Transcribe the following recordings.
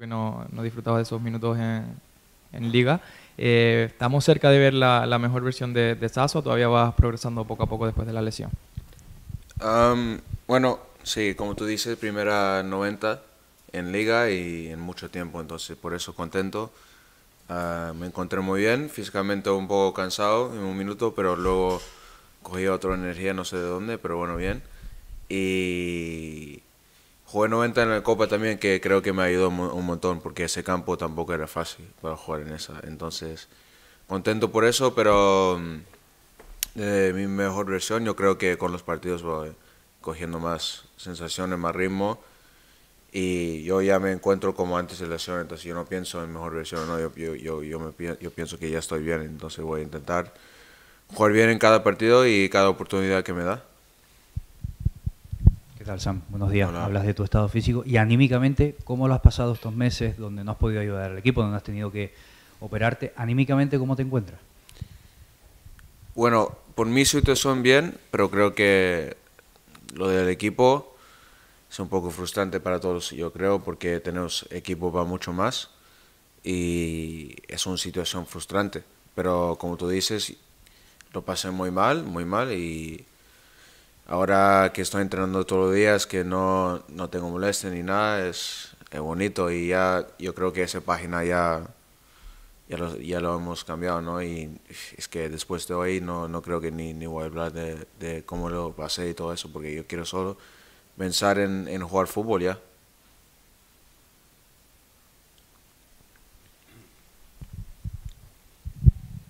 que no, no disfrutaba de esos minutos en, liga. Eh, estamos cerca de ver la, mejor versión de, de Sasso, todavía vas progresando poco a poco después de la lesión. bueno, sí, como tú dices, primera 90 en liga y en mucho tiempo, entonces por eso contento. Ah, me encontré muy bien, físicamente un poco cansado en un minuto, pero luego cogí otra energía, no sé de dónde, pero bueno, bien. Y Jugué 90 en la Copa también, que creo que me ha ayudado un montón, porque ese campo tampoco era fácil para jugar en esa. Entonces, contento por eso, pero mm, de mi mejor versión, yo creo que con los partidos voy cogiendo más sensaciones, más ritmo. Y yo ya me encuentro como antes de la entonces yo no pienso en mejor versión, no, yo, yo pienso que ya estoy bien, entonces voy a intentar jugar bien en cada partido y cada oportunidad que me da tal, Sam? Buenos días. Hablas de tu estado físico y anímicamente, ¿cómo lo has pasado estos meses donde no has podido ayudar al equipo, donde has tenido que operarte? Anímicamente, ¿cómo te encuentras? Bueno, por mi situación bien, pero creo que lo del equipo es un poco frustrante para todos, yo creo, porque tenemos equipo para mucho más y es una situación frustrante. Pero como tú dices, lo pasé muy mal, muy mal y ahora que estoy entrenando todos los días, que no, no tengo molestia ni nada, es, bonito y ya yo creo que esa página ya, ya, lo, hemos cambiado, ¿no? Y es que después de hoy no, creo que ni, ni voy a hablar de, cómo lo pasé y todo eso, porque yo quiero solo pensar en, en jugar fútbol ya.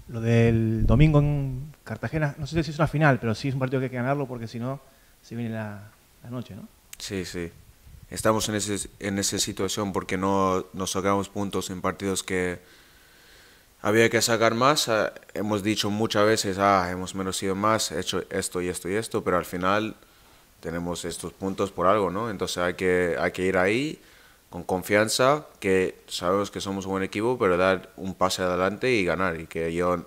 Lo del domingo en Cartagena, no sé si es una final, pero sí es un partido que hay que ganarlo porque si no, se viene la, noche, ¿no? Sí, sí. Estamos en, ese, en esa situación porque no nos sacamos puntos en partidos que había que sacar más. Ah, hemos dicho muchas veces, ah, hemos merecido más, hecho esto y esto y esto, pero al final tenemos estos puntos por algo, ¿no? Entonces hay que, hay que ir ahí con confianza, que sabemos que somos un buen equipo, pero dar un pase adelante y ganar. Y que yo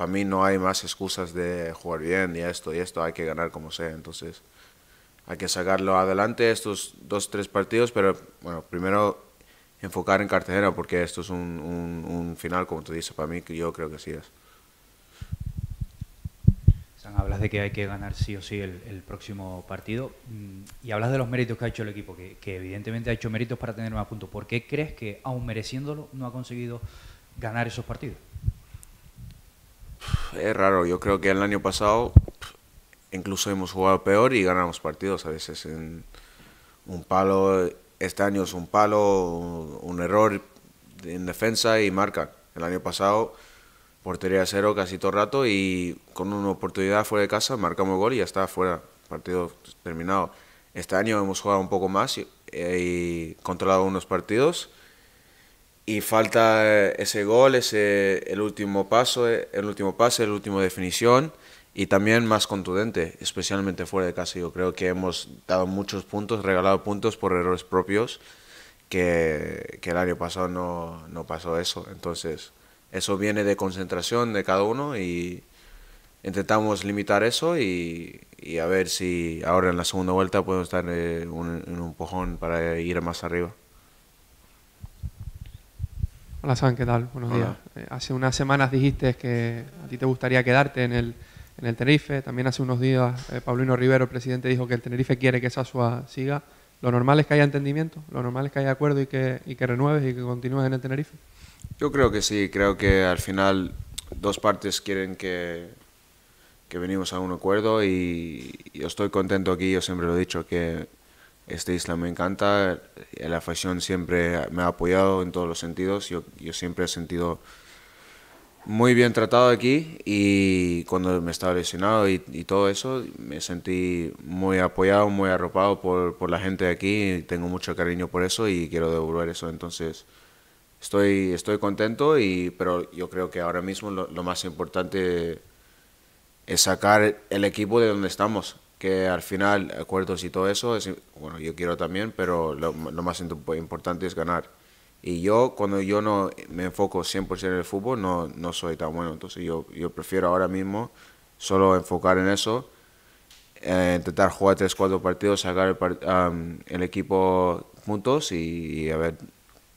para mí no hay más excusas de jugar bien y esto y esto, hay que ganar como sea, entonces hay que sacarlo adelante estos dos, tres partidos, pero bueno, primero enfocar en Cartagena porque esto es un, final, como tú dices, para mí que yo creo que sí es. hablas de que hay que ganar sí o sí el, próximo partido mm, y hablas de los méritos que ha hecho el equipo, que, evidentemente ha hecho méritos para tener más puntos. ¿Por qué crees que, aun mereciéndolo, no ha conseguido ganar esos partidos? es raro. Yo creo que el año pasado incluso hemos jugado peor y ganamos partidos a veces. En un palo, este año es un palo, un error en defensa y marca. El año pasado, portería cero casi todo el rato y con una oportunidad fuera de casa marcamos gol y ya está fuera. Partido terminado. Este año hemos jugado un poco más y eh, controlado unos partidos y falta eh, ese gol, ese, el último paso, eh, el último pase, la última definición y también más contundente, especialmente fuera de casa. Yo creo que hemos dado muchos puntos, regalado puntos por errores propios que, que el año pasado no, no, pasó eso. Entonces, eso viene de concentración de cada uno y intentamos limitar eso y, y a ver si ahora en la segunda vuelta podemos estar en eh, un, en un pojón para ir más arriba. Hola, San, ¿qué tal? Buenos días. Eh, hace unas semanas dijiste que a ti te gustaría quedarte en el, en el Tenerife. También hace unos días eh, Paulino Rivero, presidente, dijo que el Tenerife quiere que Sasua siga. ¿Lo normal es que haya entendimiento? ¿Lo normal es que haya acuerdo y que, y que renueves y que continúes en el Tenerife? Yo creo que sí. Creo que al final dos partes quieren que, que venimos a un acuerdo y, yo estoy contento aquí. Yo siempre lo he dicho, que esta isla me encanta, eh, la afición siempre me ha apoyado en todos los sentidos, yo, yo siempre he sentido muy bien tratado aquí y cuando me estaba lesionado y, todo eso, me sentí muy apoyado, muy arropado por, la gente de aquí, y tengo mucho cariño por eso y quiero devolver eso, entonces estoy, estoy contento, y, pero yo creo que ahora mismo lo más importante es sacar el equipo de donde estamos que al final, acuerdos y todo eso, bueno, yo quiero también, pero lo, más importante es ganar. Y yo, cuando yo no me enfoco 100% en el fútbol, no, no soy tan bueno. Entonces yo, prefiero ahora mismo solo enfocar en eso, eh, intentar jugar 3, cuatro partidos, sacar el, equipo juntos y, a ver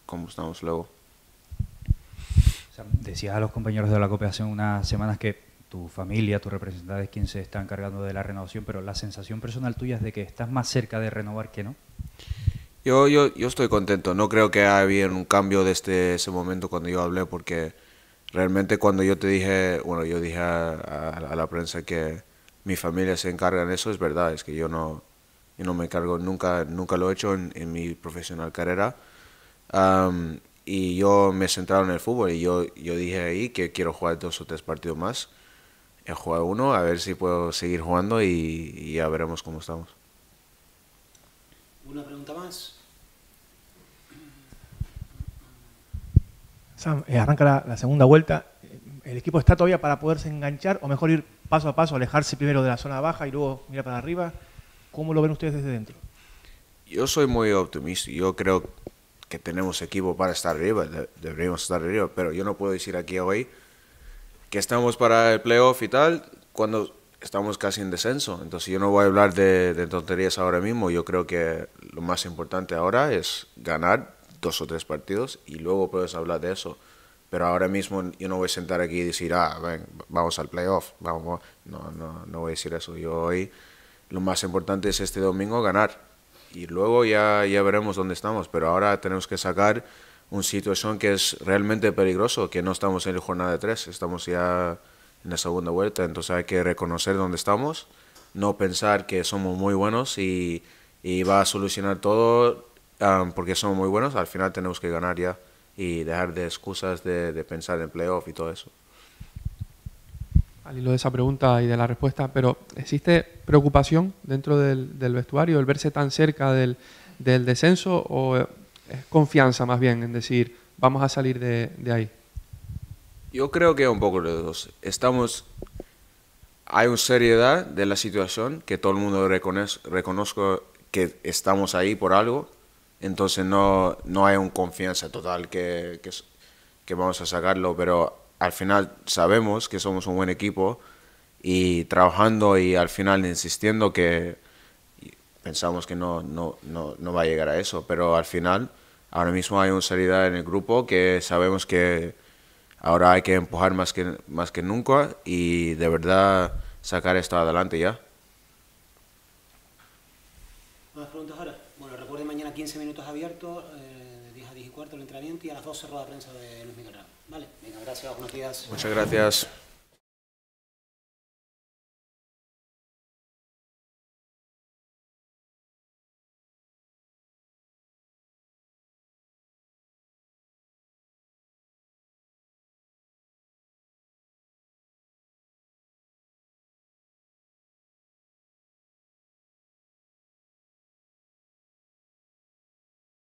cómo estamos luego. decía a los compañeros de la hace unas semanas que tu familia, tu representante es quien se está encargando de la renovación, pero la sensación personal tuya es de que estás más cerca de renovar que no. Yo, yo, estoy contento, no creo que haya habido un cambio desde ese momento cuando yo hablé, porque realmente cuando yo te dije, bueno, yo dije a, la prensa que mi familia se encarga de eso, es verdad, es que yo no, no me encargo, nunca, nunca lo he hecho en, mi profesional carrera. y yo me he centrado en el fútbol y yo, yo dije ahí que quiero jugar dos o tres partidos más he jugado uno, a ver si puedo seguir jugando y, ya veremos cómo estamos. ¿Una pregunta más? Sam, eh, arranca la, la, segunda vuelta. ¿El equipo está todavía para poderse enganchar o mejor ir paso a paso, alejarse primero de la zona baja y luego mirar para arriba? ¿Cómo lo ven ustedes desde dentro? Yo soy muy optimista. Yo creo que tenemos equipo para estar arriba, deberíamos estar arriba, pero yo no puedo decir aquí hoy que estamos para el playoff y tal, cuando estamos casi en descenso. Entonces yo no voy a hablar de, tonterías ahora mismo. Yo creo que lo más importante ahora es ganar dos o tres partidos y luego puedes hablar de eso. Pero ahora mismo yo no voy a sentar aquí y decir, ah, ven, vamos al playoff. Vamos. No, no, no voy a decir eso. Yo hoy lo más importante es este domingo ganar. Y luego ya, ya veremos dónde estamos. Pero ahora tenemos que sacar una situación que es realmente peligroso, que no estamos en la jornada de tres... estamos ya en la segunda vuelta, entonces hay que reconocer dónde estamos, no pensar que somos muy buenos y, y va a solucionar todo porque somos muy buenos, al final tenemos que ganar ya y dejar de excusas de, pensar en playoff y todo eso. Al hilo de esa pregunta y de la respuesta, pero ¿existe preocupación dentro del, vestuario, el verse tan cerca del, descenso o confianza más bien en decir, vamos a salir de, ahí? Yo creo que un poco los dos. Estamos. Hay una seriedad de la situación que todo el mundo reconoce, reconozco que estamos ahí por algo. Entonces no, no hay una confianza total que, que, vamos a sacarlo, pero al final sabemos que somos un buen equipo y trabajando y al final insistiendo que pensamos que no, no, no, no, va a llegar a eso, pero al final ahora mismo hay una salida en el grupo que sabemos que ahora hay que empujar más que, más que nunca y de verdad sacar esto adelante ya. ¿Más preguntas ahora? Bueno, recuerden mañana 15 minutos abiertos, eh, de 10 a 10 y cuarto el entrenamiento y a las 12 rueda de prensa de Luis Miguel Ramos. Vale, venga, gracias, buenos días. Muchas gracias.